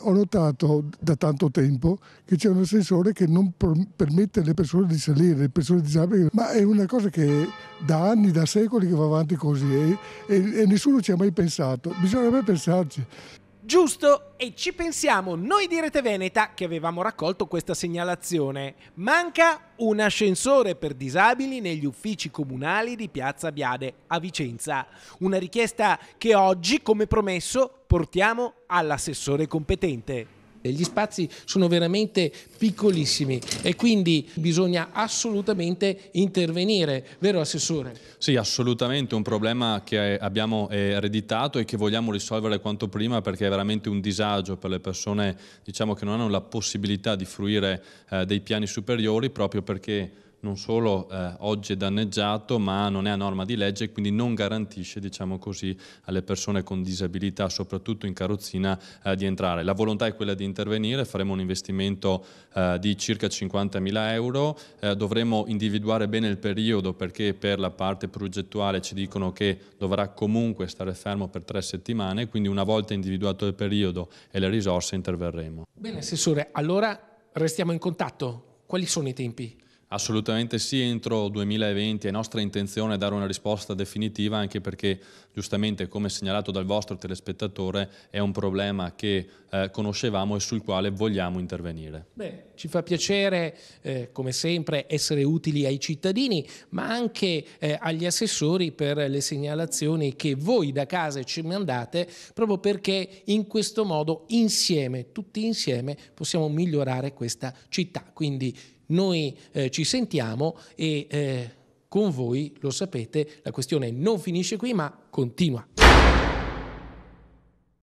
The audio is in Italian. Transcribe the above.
ho notato da tanto tempo che c'è un ascensore che non permette alle persone di salire, le persone disabili, ma è una cosa che da anni, da secoli che va avanti così e, e, e nessuno ci ha mai pensato, bisognerebbe pensarci. Giusto, e ci pensiamo noi di Rete Veneta che avevamo raccolto questa segnalazione. Manca un ascensore per disabili negli uffici comunali di Piazza Biade a Vicenza. Una richiesta che oggi, come promesso, portiamo all'assessore competente. Gli spazi sono veramente piccolissimi e quindi bisogna assolutamente intervenire, vero Assessore? Sì, assolutamente, un problema che abbiamo ereditato e che vogliamo risolvere quanto prima perché è veramente un disagio per le persone diciamo, che non hanno la possibilità di fruire eh, dei piani superiori proprio perché non solo eh, oggi è danneggiato ma non è a norma di legge e quindi non garantisce diciamo così, alle persone con disabilità, soprattutto in carrozzina, eh, di entrare. La volontà è quella di intervenire, faremo un investimento eh, di circa 50.000 euro, eh, dovremo individuare bene il periodo perché per la parte progettuale ci dicono che dovrà comunque stare fermo per tre settimane, quindi una volta individuato il periodo e le risorse interverremo. Bene Assessore, allora restiamo in contatto. Quali sono i tempi? Assolutamente sì, entro 2020 è nostra intenzione dare una risposta definitiva anche perché giustamente come segnalato dal vostro telespettatore è un problema che eh, conoscevamo e sul quale vogliamo intervenire. Beh, ci fa piacere eh, come sempre essere utili ai cittadini ma anche eh, agli assessori per le segnalazioni che voi da casa ci mandate proprio perché in questo modo insieme, tutti insieme possiamo migliorare questa città. Quindi noi eh, ci sentiamo e eh, con voi, lo sapete, la questione non finisce qui ma continua.